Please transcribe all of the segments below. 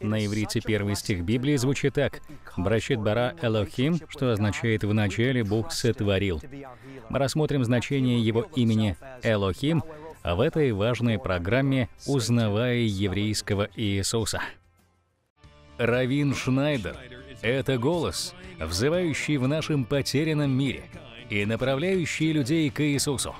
На иврите первый стих Библии звучит так «Бращит бара Элохим», что означает «вначале Бог сотворил». Мы рассмотрим значение его имени Элохим в этой важной программе «Узнавая еврейского Иисуса». Равин Шнайдер — это голос, взывающий в нашем потерянном мире и направляющий людей к Иисусу.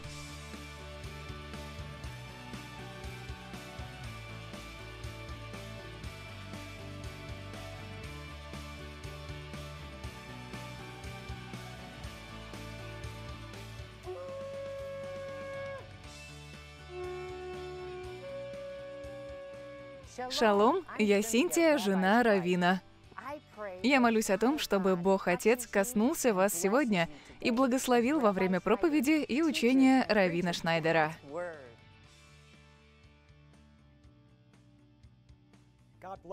Шалом, я Синтия, жена Равина. Я молюсь о том, чтобы Бог Отец коснулся вас сегодня и благословил во время проповеди и учения Равина Шнайдера.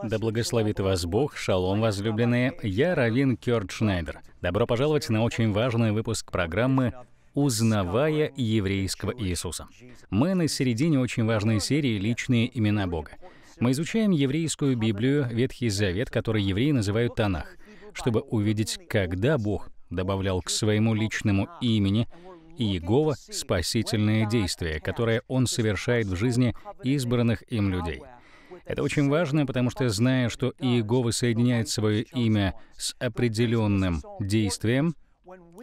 Да благословит вас Бог, шалом, возлюбленные. Я Равин Кёрт Шнайдер. Добро пожаловать на очень важный выпуск программы «Узнавая еврейского Иисуса». Мы на середине очень важной серии «Личные имена Бога». Мы изучаем еврейскую Библию, Ветхий Завет, который евреи называют Танах, чтобы увидеть, когда Бог добавлял к своему личному имени Иегова спасительное действие, которое Он совершает в жизни избранных им людей. Это очень важно, потому что, зная, что Иегова соединяет свое имя с определенным действием,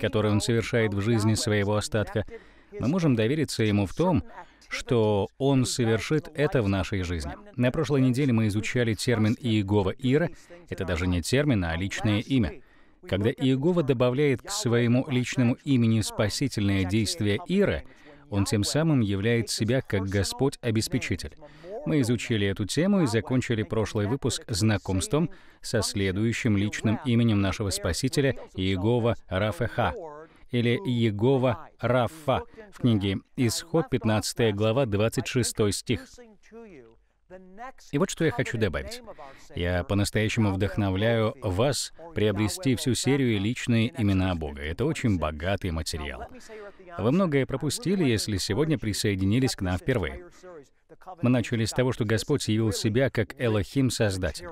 которое он совершает в жизни своего остатка, мы можем довериться Ему в том, что Он совершит это в нашей жизни. На прошлой неделе мы изучали термин «Иегова Ира». Это даже не термин, а личное имя. Когда Иегова добавляет к своему личному имени спасительное действие Ира, он тем самым являет себя как Господь-обеспечитель. Мы изучили эту тему и закончили прошлый выпуск знакомством со следующим личным именем нашего Спасителя Иегова Рафеха или Егова Рафа в книге Исход 15 глава 26 стих. И вот что я хочу добавить. Я по-настоящему вдохновляю вас приобрести всю серию «Личные имена Бога». Это очень богатый материал. Вы многое пропустили, если сегодня присоединились к нам впервые. Мы начали с того, что Господь явил себя как Элохим-создатель.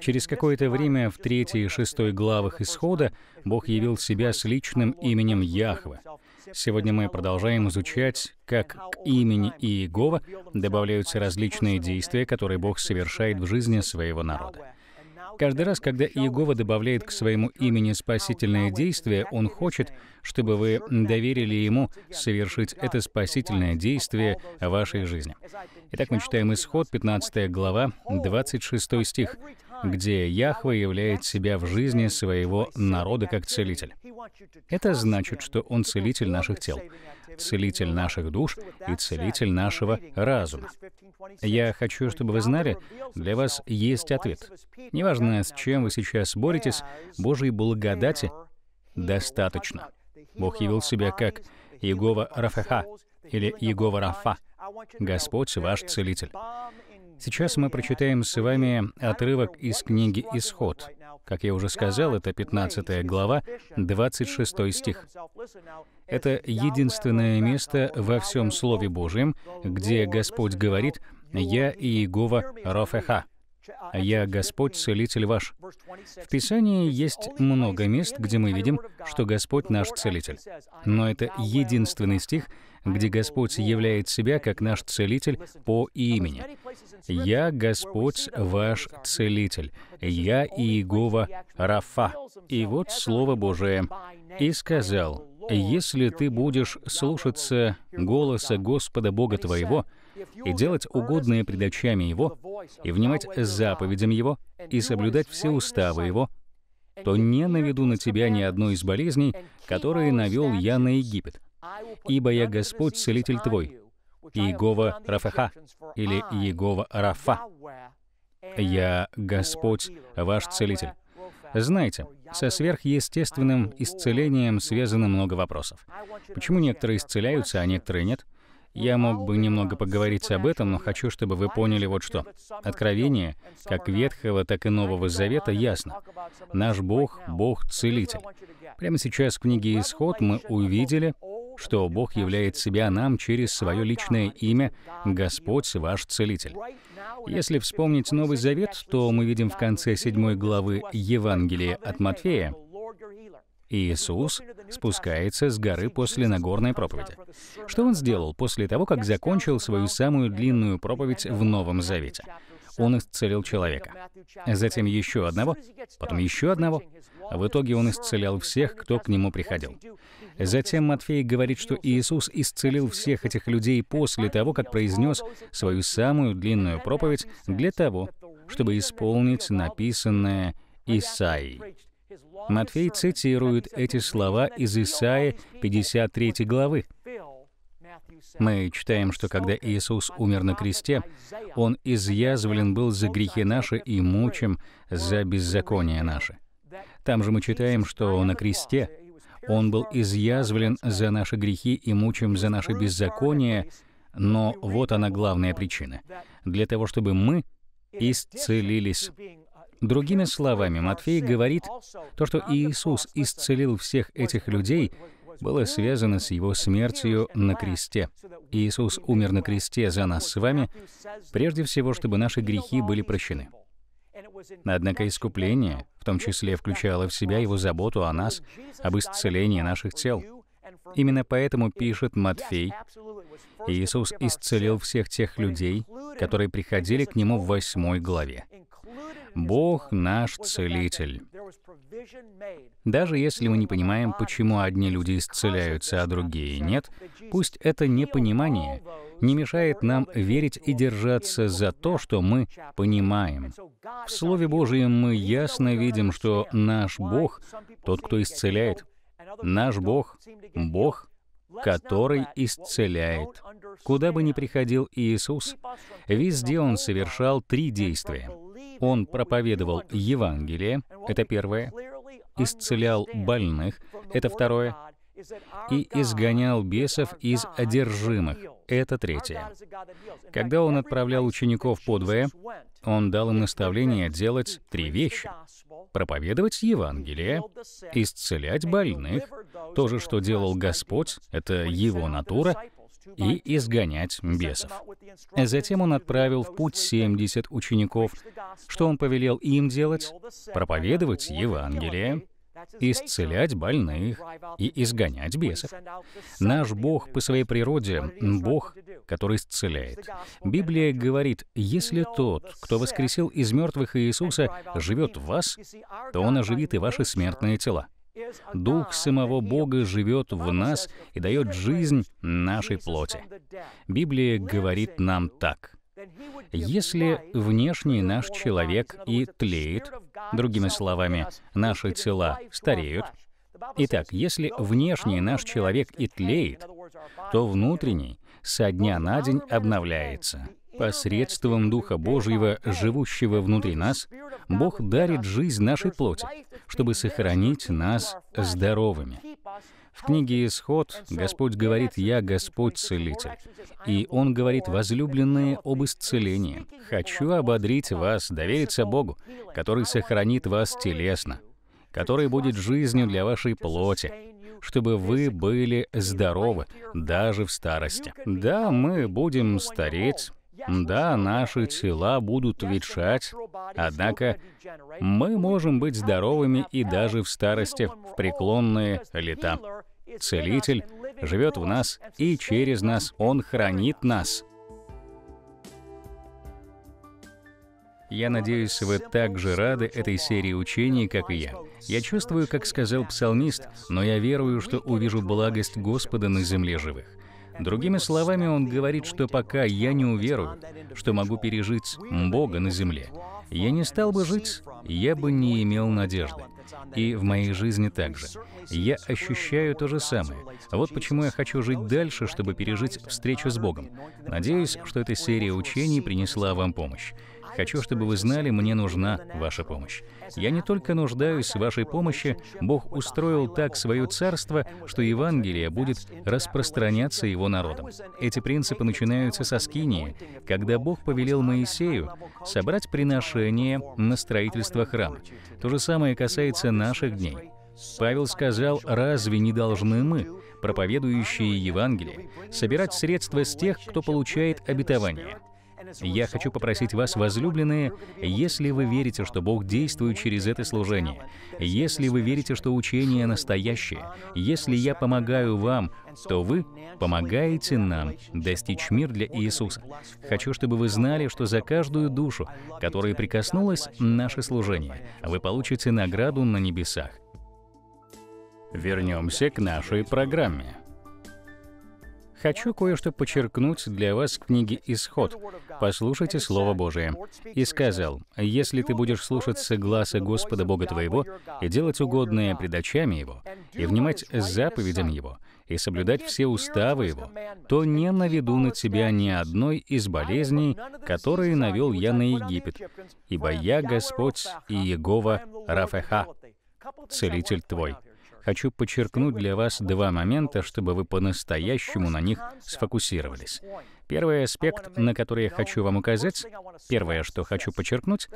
Через какое-то время в третьей и шестой главах Исхода Бог явил себя с личным именем Яхва. Сегодня мы продолжаем изучать, как к имени Иегова добавляются различные действия, которые Бог совершает в жизни своего народа. Каждый раз, когда Иегова добавляет к своему имени спасительное действие, Он хочет, чтобы вы доверили Ему совершить это спасительное действие в вашей жизни. Итак, мы читаем Исход, 15 глава, 26 стих, где Яхве являет себя в жизни своего народа как целитель. Это значит, что Он целитель наших тел целитель наших душ и целитель нашего разума. Я хочу, чтобы вы знали, для вас есть ответ. Неважно, с чем вы сейчас боретесь, Божьей благодати достаточно. Бог явил себя как Иегова Рафеха или Иегова Рафа, Господь ваш целитель. Сейчас мы прочитаем с вами отрывок из книги «Исход». Как я уже сказал, это 15 глава, 26 стих. Это единственное место во всем Слове Божьем, где Господь говорит «Я Иегова Рафеха». «Я Господь, Целитель ваш». В Писании есть много мест, где мы видим, что Господь наш Целитель. Но это единственный стих, где Господь являет себя как наш Целитель по имени. «Я Господь ваш Целитель, я Иегова Рафа». И вот Слово Божие. «И сказал, если ты будешь слушаться голоса Господа Бога твоего, и делать угодное пред очами Его, и внимать заповедям Его, и соблюдать все уставы Его, то не наведу на тебя ни одной из болезней, которые навел я на Египет, «Ибо я Господь, Целитель твой, Иегова Рафаха или Иегова Рафа. Я Господь, ваш Целитель». Знаете, со сверхъестественным исцелением связано много вопросов. Почему некоторые исцеляются, а некоторые нет? Я мог бы немного поговорить об этом, но хочу, чтобы вы поняли вот что. Откровение, как Ветхого, так и Нового Завета, ясно. Наш Бог — Бог-целитель. Прямо сейчас в книге «Исход» мы увидели, что Бог являет себя нам через свое личное имя «Господь ваш Целитель». Если вспомнить Новый Завет, то мы видим в конце седьмой главы Евангелия от Матфея, Иисус спускается с горы после Нагорной проповеди. Что он сделал после того, как закончил свою самую длинную проповедь в Новом Завете? он исцелил человека. Затем еще одного, потом еще одного. В итоге он исцелял всех, кто к нему приходил. Затем Матфей говорит, что Иисус исцелил всех этих людей после того, как произнес свою самую длинную проповедь для того, чтобы исполнить написанное Исаией. Матфей цитирует эти слова из Исаии 53 главы. Мы читаем, что когда Иисус умер на кресте, Он изъязвлен был за грехи наши и мучим за беззаконие наши. Там же мы читаем, что на кресте Он был изъязвлен за наши грехи и мучим за наши беззакония, но вот она главная причина. Для того, чтобы мы исцелились. Другими словами, Матфей говорит, то, что Иисус исцелил всех этих людей, было связано с его смертью на кресте. Иисус умер на кресте за нас с вами, прежде всего, чтобы наши грехи были прощены. Однако искупление, в том числе, включало в себя его заботу о нас, об исцелении наших тел. Именно поэтому пишет Матфей, Иисус исцелил всех тех людей, которые приходили к Нему в восьмой главе. Бог наш Целитель. Даже если мы не понимаем, почему одни люди исцеляются, а другие нет, пусть это непонимание не мешает нам верить и держаться за то, что мы понимаем. В Слове Божьем мы ясно видим, что наш Бог — тот, кто исцеляет. Наш Бог — Бог, который исцеляет. Куда бы ни приходил Иисус, везде Он совершал три действия — он проповедовал Евангелие, это первое, исцелял больных, это второе, и изгонял бесов из одержимых, это третье. Когда он отправлял учеников по двое, он дал им наставление делать три вещи. Проповедовать Евангелие, исцелять больных, то же, что делал Господь, это его натура, и изгонять бесов. Затем он отправил в путь 70 учеников. Что он повелел им делать? Проповедовать Евангелие, исцелять больных и изгонять бесов. Наш Бог по своей природе — Бог, который исцеляет. Библия говорит, если тот, кто воскресил из мертвых Иисуса, живет в вас, то он оживит и ваши смертные тела. Дух самого Бога живет в нас и дает жизнь нашей плоти. Библия говорит нам так. Если внешний наш человек и тлеет, другими словами, наши тела стареют, Итак, если внешний наш человек и тлеет, то внутренний со дня на день обновляется. Посредством Духа Божьего, живущего внутри нас, Бог дарит жизнь нашей плоти, чтобы сохранить нас здоровыми. В книге «Исход» Господь говорит «Я Господь Целитель», и Он говорит «Возлюбленные об исцелении». «Хочу ободрить вас, довериться Богу, который сохранит вас телесно, который будет жизнью для вашей плоти, чтобы вы были здоровы даже в старости. Да, мы будем стареть, да, наши тела будут ветшать, однако мы можем быть здоровыми и даже в старости, в преклонные лета. Целитель живет в нас и через нас, Он хранит нас. Я надеюсь, вы так же рады этой серии учений, как и я. Я чувствую, как сказал псалмист, но я верую, что увижу благость Господа на земле живых. Другими словами, он говорит, что пока я не уверую, что могу пережить Бога на земле, я не стал бы жить, я бы не имел надежды. И в моей жизни также. Я ощущаю то же самое. Вот почему я хочу жить дальше, чтобы пережить встречу с Богом. Надеюсь, что эта серия учений принесла вам помощь. Хочу, чтобы вы знали, мне нужна ваша помощь. Я не только нуждаюсь в вашей помощи, Бог устроил так свое царство, что Евангелие будет распространяться его народом. Эти принципы начинаются со скинии, когда Бог повелел Моисею собрать приношение на строительство храма. То же самое касается наших дней. Павел сказал, разве не должны мы, проповедующие Евангелие, собирать средства с тех, кто получает обетование? Я хочу попросить вас, возлюбленные, если вы верите, что Бог действует через это служение, если вы верите, что учение настоящее, если я помогаю вам, то вы помогаете нам достичь мир для Иисуса. Хочу, чтобы вы знали, что за каждую душу, которая прикоснулась наше служение, вы получите награду на небесах. Вернемся к нашей программе. Хочу кое-что подчеркнуть для вас в книге «Исход». Послушайте Слово Божие. «И сказал, если ты будешь слушаться гласа Господа Бога твоего, и делать угодное пред очами Его, и внимать заповедям Его, и соблюдать все уставы Его, то не наведу на тебя ни одной из болезней, которые навел я на Египет, ибо я Господь и Егова Рафеха, целитель твой» хочу подчеркнуть для вас два момента, чтобы вы по-настоящему на них сфокусировались. Первый аспект, на который я хочу вам указать, первое, что хочу подчеркнуть,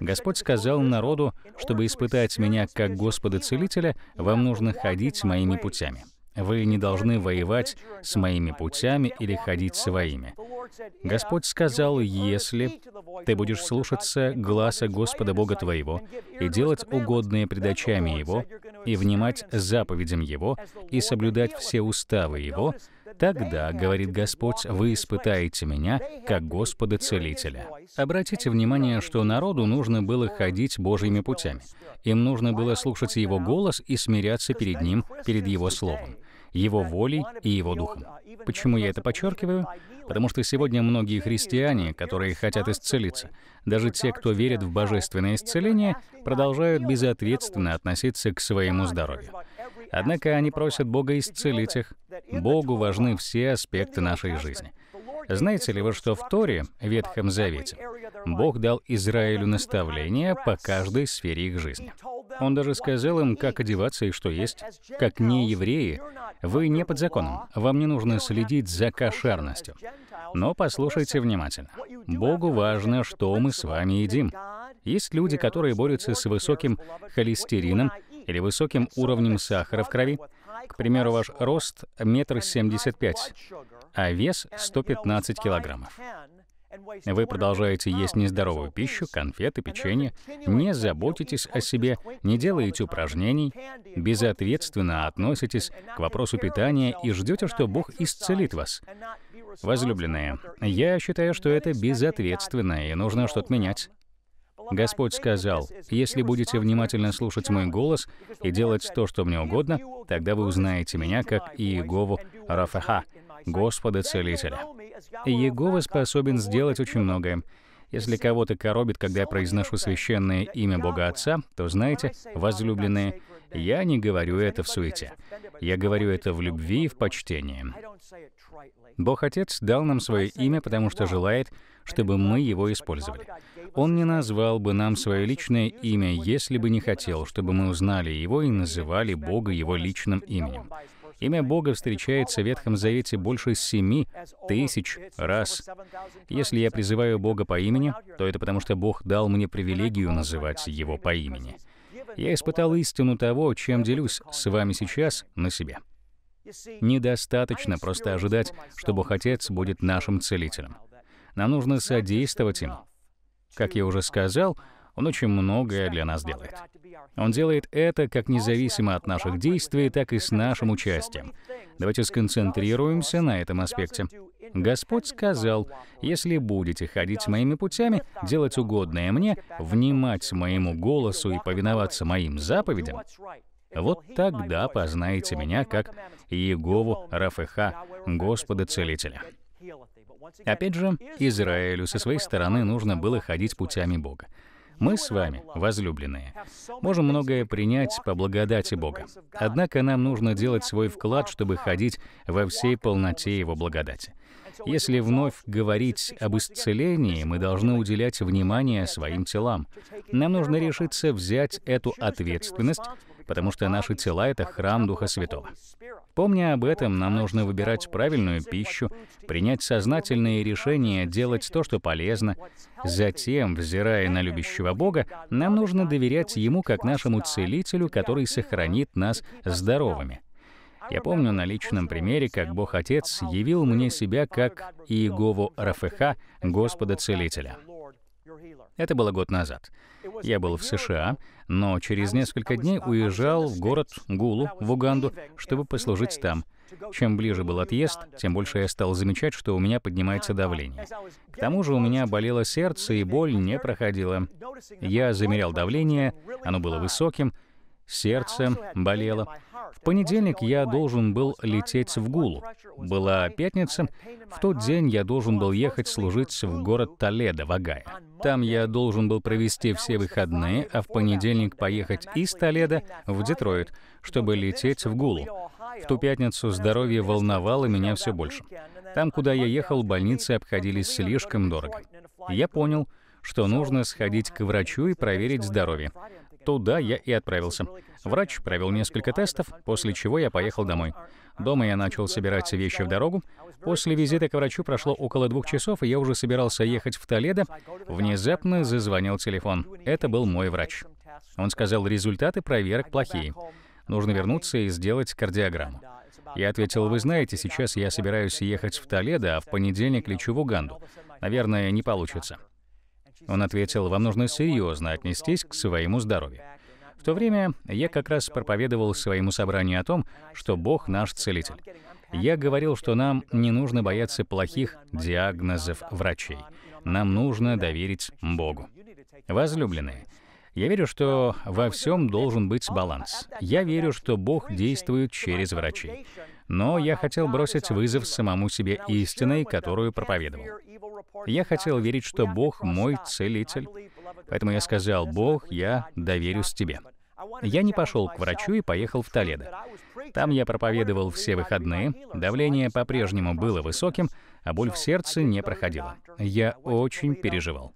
Господь сказал народу, чтобы испытать меня как Господа-целителя, вам нужно ходить моими путями. Вы не должны воевать с моими путями или ходить своими. Господь сказал, если ты будешь слушаться гласа Господа Бога твоего и делать угодные предачами Его, и внимать заповедям Его, и соблюдать все уставы Его, Тогда, говорит Господь, вы испытаете меня, как Господа Целителя. Обратите внимание, что народу нужно было ходить Божьими путями. Им нужно было слушать Его голос и смиряться перед Ним, перед Его Словом, Его волей и Его Духом. Почему я это подчеркиваю? Потому что сегодня многие христиане, которые хотят исцелиться, даже те, кто верит в божественное исцеление, продолжают безответственно относиться к своему здоровью. Однако они просят Бога исцелить их. Богу важны все аспекты нашей жизни. Знаете ли вы, что в Торе, Ветхом Завете, Бог дал Израилю наставления по каждой сфере их жизни. Он даже сказал им, как одеваться и что есть. Как не евреи, вы не под законом, вам не нужно следить за кошерностью. Но послушайте внимательно. Богу важно, что мы с вами едим. Есть люди, которые борются с высоким холестерином или высоким уровнем сахара в крови. К примеру, ваш рост — метр семьдесят пять, а вес — 115 килограммов. Вы продолжаете есть нездоровую пищу, конфеты, печенье, не заботитесь о себе, не делаете упражнений, безответственно относитесь к вопросу питания и ждете, что Бог исцелит вас. Возлюбленные, я считаю, что это безответственно, и нужно что-то менять. Господь сказал, «Если будете внимательно слушать мой голос и делать то, что мне угодно, тогда вы узнаете меня как Иегову Рафаха, Господа Целителя». Иегова способен сделать очень многое. Если кого-то коробит, когда я произношу священное имя Бога Отца, то знаете, возлюбленные, я не говорю это в суете. Я говорю это в любви и в почтении. Бог Отец дал нам свое имя, потому что желает, чтобы мы его использовали. Он не назвал бы нам свое личное имя, если бы не хотел, чтобы мы узнали его и называли Бога его личным именем. Имя Бога встречается в Ветхом Завете больше семи тысяч раз. Если я призываю Бога по имени, то это потому, что Бог дал мне привилегию называть Его по имени. Я испытал истину того, чем делюсь с вами сейчас, на себе. Недостаточно просто ожидать, что Бог Отец будет нашим целителем. Нам нужно содействовать ему. Как я уже сказал, он очень многое для нас делает. Он делает это как независимо от наших действий, так и с нашим участием. Давайте сконцентрируемся на этом аспекте. Господь сказал, «Если будете ходить моими путями, делать угодное мне, внимать моему голосу и повиноваться моим заповедям, вот тогда познаете меня как Иегову Рафеха, Господа Целителя». Опять же, Израилю со своей стороны нужно было ходить путями Бога. Мы с вами, возлюбленные, можем многое принять по благодати Бога. Однако нам нужно делать свой вклад, чтобы ходить во всей полноте Его благодати. Если вновь говорить об исцелении, мы должны уделять внимание своим телам. Нам нужно решиться взять эту ответственность потому что наши тела — это храм Духа Святого. Помня об этом, нам нужно выбирать правильную пищу, принять сознательные решения делать то, что полезно. Затем, взирая на любящего Бога, нам нужно доверять Ему как нашему Целителю, который сохранит нас здоровыми. Я помню на личном примере, как Бог Отец явил мне себя как Иегову Рафеха, Господа Целителя. Это было год назад. Я был в США, но через несколько дней уезжал в город Гулу, в Уганду, чтобы послужить там. Чем ближе был отъезд, тем больше я стал замечать, что у меня поднимается давление. К тому же у меня болело сердце, и боль не проходила. Я замерял давление, оно было высоким — сердце болело. В понедельник я должен был лететь в Гулу. Была пятница. В тот день я должен был ехать служить в город Толедо, в Огайо. Там я должен был провести все выходные, а в понедельник поехать из Толедо в Детройт, чтобы лететь в Гулу. В ту пятницу здоровье волновало меня все больше. Там, куда я ехал, больницы обходились слишком дорого. Я понял, что нужно сходить к врачу и проверить здоровье. Туда я и отправился. Врач провел несколько тестов, после чего я поехал домой. Дома я начал собирать вещи в дорогу. После визита к врачу прошло около двух часов, и я уже собирался ехать в Толедо. Внезапно зазвонил телефон. Это был мой врач. Он сказал, результаты проверок плохие. Нужно вернуться и сделать кардиограмму. Я ответил, вы знаете, сейчас я собираюсь ехать в Толедо, а в понедельник лечу в Уганду. Наверное, не получится. Он ответил, вам нужно серьезно отнестись к своему здоровью. В то время я как раз проповедовал своему собранию о том, что Бог наш целитель. Я говорил, что нам не нужно бояться плохих диагнозов врачей. Нам нужно доверить Богу. Возлюбленные, я верю, что во всем должен быть баланс. Я верю, что Бог действует через врачей но я хотел бросить вызов самому себе истиной, которую проповедовал. Я хотел верить, что Бог мой целитель. Поэтому я сказал, Бог, я доверюсь тебе. Я не пошел к врачу и поехал в Толедо. Там я проповедовал все выходные, давление по-прежнему было высоким, а боль в сердце не проходила. Я очень переживал.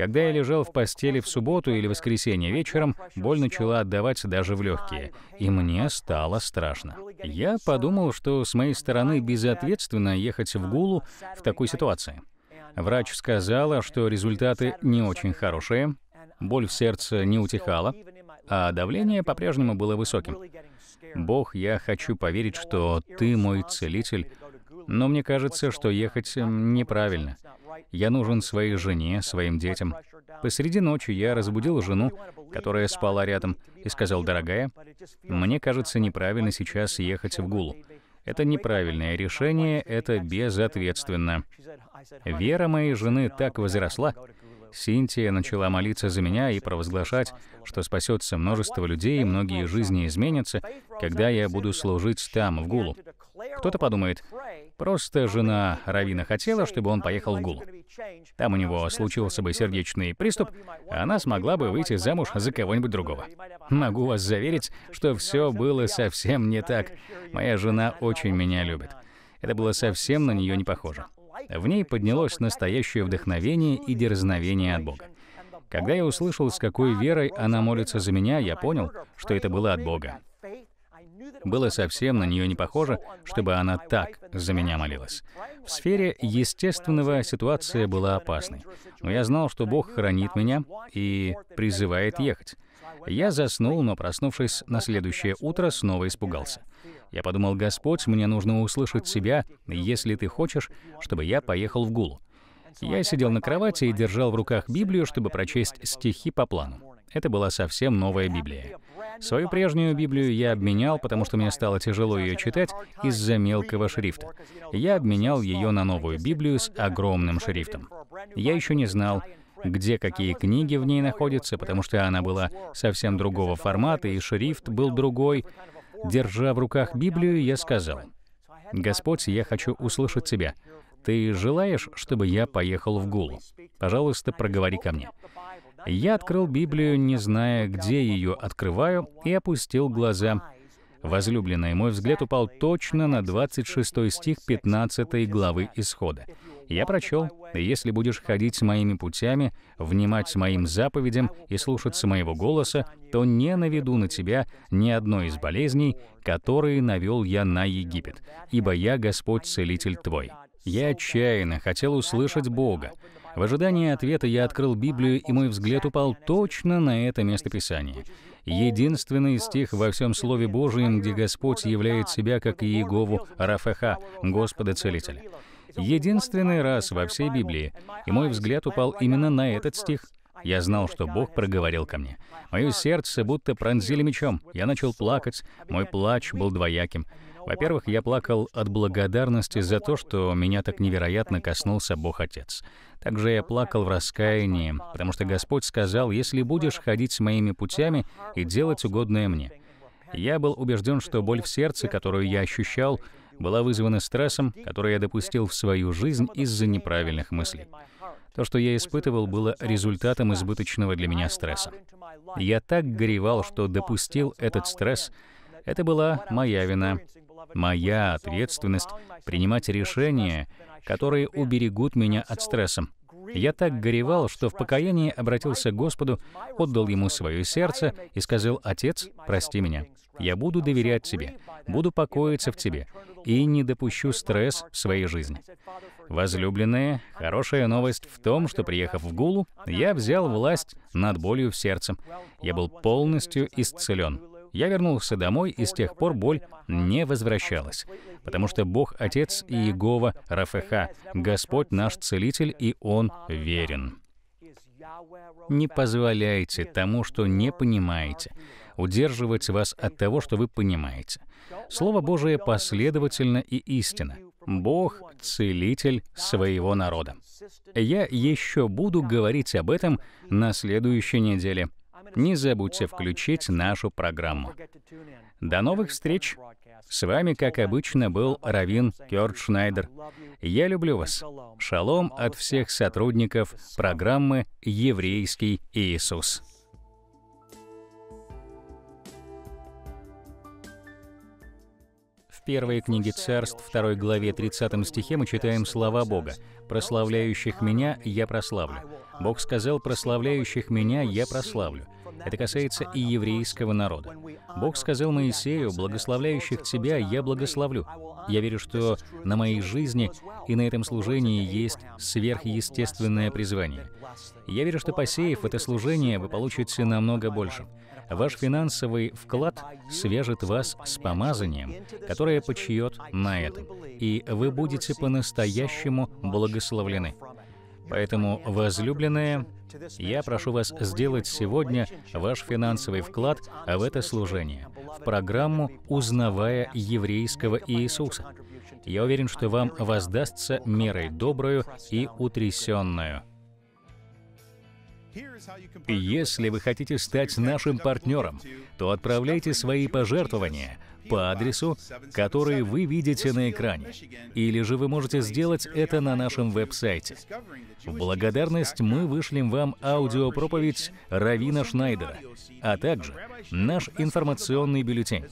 Когда я лежал в постели в субботу или воскресенье вечером, боль начала отдавать даже в легкие, и мне стало страшно. Я подумал, что с моей стороны безответственно ехать в Гулу в такой ситуации. Врач сказала, что результаты не очень хорошие, боль в сердце не утихала, а давление по-прежнему было высоким. Бог, я хочу поверить, что Ты мой целитель, но мне кажется, что ехать неправильно. Я нужен своей жене, своим детям. Посреди ночи я разбудил жену, которая спала рядом, и сказал, «Дорогая, мне кажется неправильно сейчас ехать в Гулу. Это неправильное решение, это безответственно». Вера моей жены так возросла. Синтия начала молиться за меня и провозглашать, что спасется множество людей, и многие жизни изменятся, когда я буду служить там, в Гулу. Кто-то подумает, Просто жена Равина хотела, чтобы он поехал в Гул. Там у него случился бы сердечный приступ, а она смогла бы выйти замуж за кого-нибудь другого. Могу вас заверить, что все было совсем не так. Моя жена очень меня любит. Это было совсем на нее не похоже. В ней поднялось настоящее вдохновение и дерзновение от Бога. Когда я услышал, с какой верой она молится за меня, я понял, что это было от Бога. Было совсем на нее не похоже, чтобы она так за меня молилась. В сфере естественного ситуация была опасной, но я знал, что Бог хранит меня и призывает ехать. Я заснул, но проснувшись на следующее утро, снова испугался. Я подумал, Господь, мне нужно услышать себя, если ты хочешь, чтобы я поехал в Гулу. Я сидел на кровати и держал в руках Библию, чтобы прочесть стихи по плану. Это была совсем новая Библия. Свою прежнюю Библию я обменял, потому что мне стало тяжело ее читать из-за мелкого шрифта. Я обменял ее на новую Библию с огромным шрифтом. Я еще не знал, где какие книги в ней находятся, потому что она была совсем другого формата, и шрифт был другой. Держа в руках Библию, я сказал, «Господь, я хочу услышать Тебя. Ты желаешь, чтобы я поехал в Гулу? Пожалуйста, проговори ко мне. Я открыл Библию, не зная, где ее открываю, и опустил глаза. Возлюбленный, мой взгляд упал точно на 26 стих 15 главы Исхода. Я прочел, «Если будешь ходить моими путями, внимать моим заповедям и слушаться моего голоса, то не наведу на тебя ни одной из болезней, которые навел я на Египет, ибо я Господь Целитель твой». Я отчаянно хотел услышать Бога, в ожидании ответа я открыл Библию, и мой взгляд упал точно на это местописание. Единственный стих во всем Слове Божьем, где Господь являет себя как Иегову Рафеха, Господа Целителя. Единственный раз во всей Библии, и мой взгляд упал именно на этот стих. Я знал, что Бог проговорил ко мне. Мое сердце будто пронзили мечом. Я начал плакать. Мой плач был двояким. Во-первых, я плакал от благодарности за то, что меня так невероятно коснулся Бог Отец. Также я плакал в раскаянии, потому что Господь сказал, «Если будешь ходить с моими путями и делать угодное мне». Я был убежден, что боль в сердце, которую я ощущал, была вызвана стрессом, который я допустил в свою жизнь из-за неправильных мыслей. То, что я испытывал, было результатом избыточного для меня стресса. Я так горевал, что допустил этот стресс. Это была моя вина. Моя ответственность — принимать решения, которые уберегут меня от стресса. Я так горевал, что в покаянии обратился к Господу, отдал Ему свое сердце и сказал, «Отец, прости меня. Я буду доверять Тебе, буду покоиться в Тебе и не допущу стресс в своей жизни». Возлюбленные, хорошая новость в том, что, приехав в Гулу, я взял власть над болью в сердце. Я был полностью исцелен. Я вернулся домой, и с тех пор боль не возвращалась, потому что Бог Отец и Иегова Рафеха, Господь наш Целитель, и Он верен. Не позволяйте тому, что не понимаете, удерживать вас от того, что вы понимаете. Слово Божие последовательно и истинно. Бог — целитель своего народа. Я еще буду говорить об этом на следующей неделе не забудьте включить нашу программу. До новых встреч! С вами, как обычно, был Равин Кёрт Шнайдер. Я люблю вас. Шалом от всех сотрудников программы «Еврейский Иисус». В первой книге Царств, второй главе 30 стихе мы читаем слова Бога. «Прославляющих меня я прославлю, Бог сказал, прославляющих меня я прославлю. Это касается и еврейского народа. Бог сказал Моисею, благословляющих тебя я благословлю. Я верю, что на моей жизни и на этом служении есть сверхъестественное призвание. Я верю, что посеяв это служение, вы получите намного больше. Ваш финансовый вклад свяжет вас с помазанием, которое почиет на этом, и вы будете по-настоящему благословлены. Поэтому, возлюбленные, я прошу вас сделать сегодня ваш финансовый вклад в это служение, в программу «Узнавая еврейского Иисуса». Я уверен, что вам воздастся мерой добрую и утрясенную. Если вы хотите стать нашим партнером, то отправляйте свои пожертвования по адресу, который вы видите на экране. Или же вы можете сделать это на нашем веб-сайте. В благодарность мы вышлем вам аудиопроповедь Равина Шнайдера, а также наш информационный бюллетень.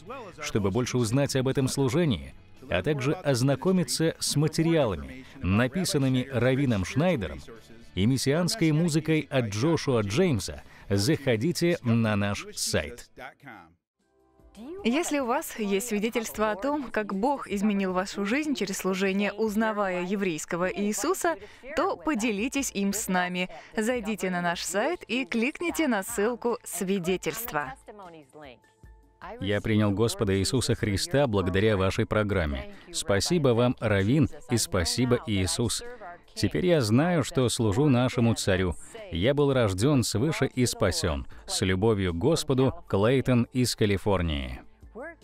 Чтобы больше узнать об этом служении, а также ознакомиться с материалами, написанными Равином Шнайдером и мессианской музыкой от Джошуа Джеймса, заходите на наш сайт. Если у вас есть свидетельство о том, как Бог изменил вашу жизнь через служение, узнавая еврейского Иисуса, то поделитесь им с нами. Зайдите на наш сайт и кликните на ссылку «Свидетельство». Я принял Господа Иисуса Христа благодаря вашей программе. Спасибо вам, Равин, и спасибо, Иисус. Теперь я знаю, что служу нашему царю. Я был рожден свыше и спасен. С любовью к Господу, Клейтон из Калифорнии.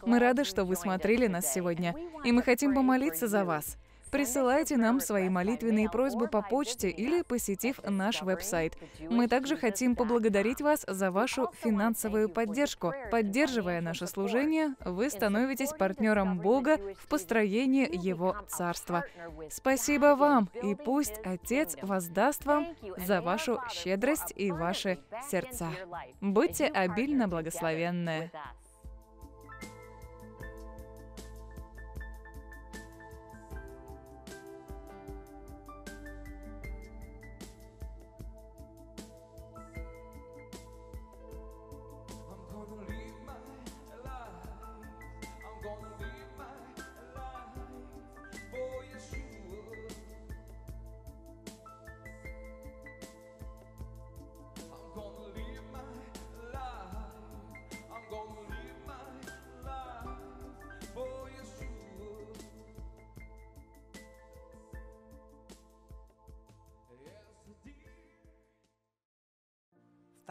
Мы рады, что вы смотрели нас сегодня, и мы хотим помолиться за вас. Присылайте нам свои молитвенные просьбы по почте или посетив наш веб-сайт. Мы также хотим поблагодарить вас за вашу финансовую поддержку. Поддерживая наше служение, вы становитесь партнером Бога в построении Его Царства. Спасибо вам, и пусть Отец воздаст вам за вашу щедрость и ваши сердца. Будьте обильно благословенны.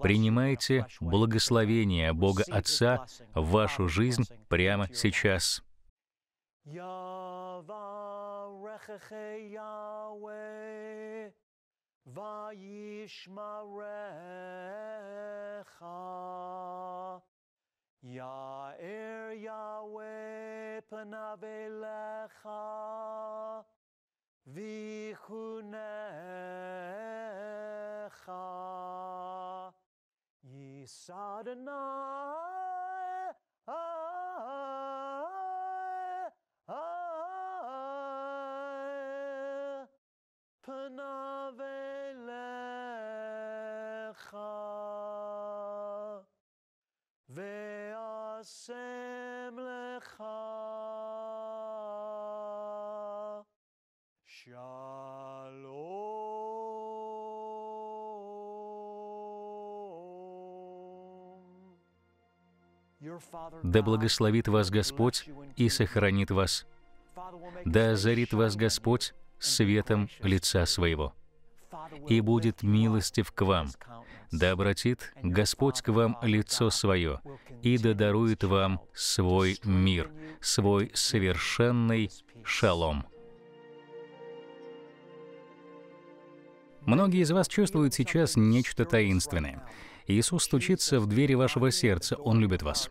принимайте благословение Бога Отца в вашу жизнь прямо сейчас. יאר Sadhana. Да благословит вас Господь и сохранит вас. Да озарит вас Господь светом лица своего. И будет милостив к вам. Да обратит Господь к вам лицо свое, и да дарует вам свой мир, свой совершенный шалом. Многие из вас чувствуют сейчас нечто таинственное. Иисус стучится в двери вашего сердца, Он любит вас.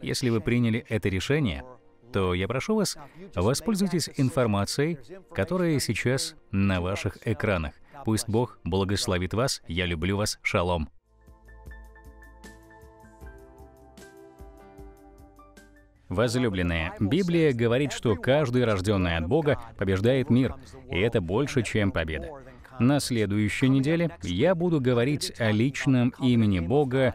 Если вы приняли это решение, то я прошу вас, воспользуйтесь информацией, которая сейчас на ваших экранах. Пусть Бог благословит вас. Я люблю вас. Шалом. Возлюбленные, Библия говорит, что каждый, рожденный от Бога, побеждает мир, и это больше, чем победа. На следующей неделе я буду говорить о личном имени Бога